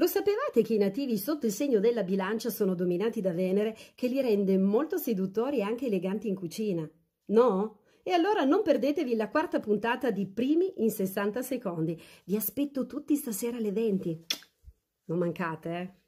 Lo sapevate che i nativi sotto il segno della bilancia sono dominati da Venere che li rende molto seduttori e anche eleganti in cucina? No? E allora non perdetevi la quarta puntata di Primi in 60 secondi. Vi aspetto tutti stasera alle 20. Non mancate, eh?